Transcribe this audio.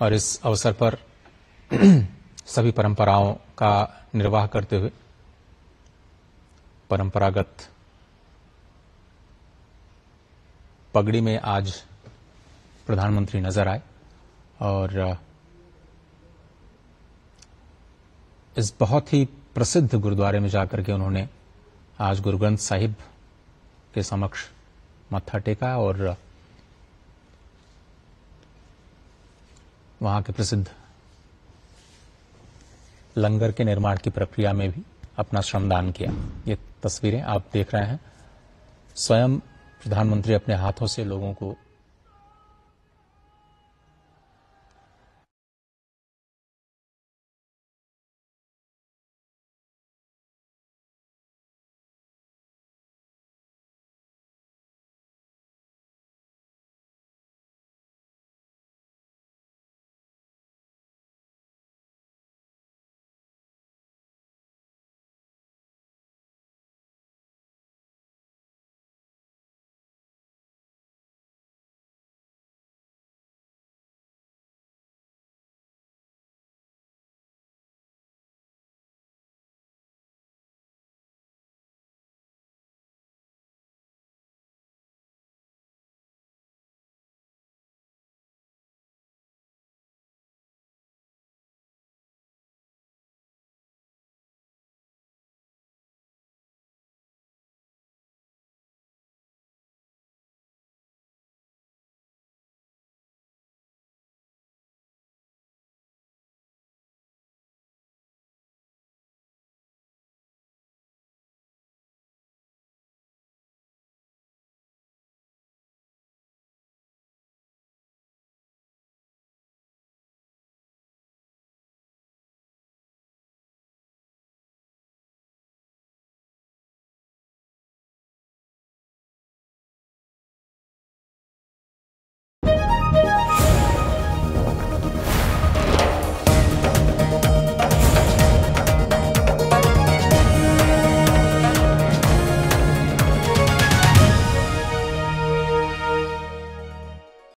और इस अवसर पर सभी परंपराओं का निर्वाह करते हुए परंपरागत पगड़ी में आज प्रधानमंत्री नजर आए और इस बहुत ही प्रसिद्ध गुरुद्वारे में जाकर के उन्होंने आज गुरु ग्रंथ साहिब के समक्ष मत्था टेका और वहां के प्रसिद्ध लंगर के निर्माण की प्रक्रिया में भी अपना श्रमदान किया ये तस्वीरें आप देख रहे हैं स्वयं प्रधानमंत्री अपने हाथों से लोगों को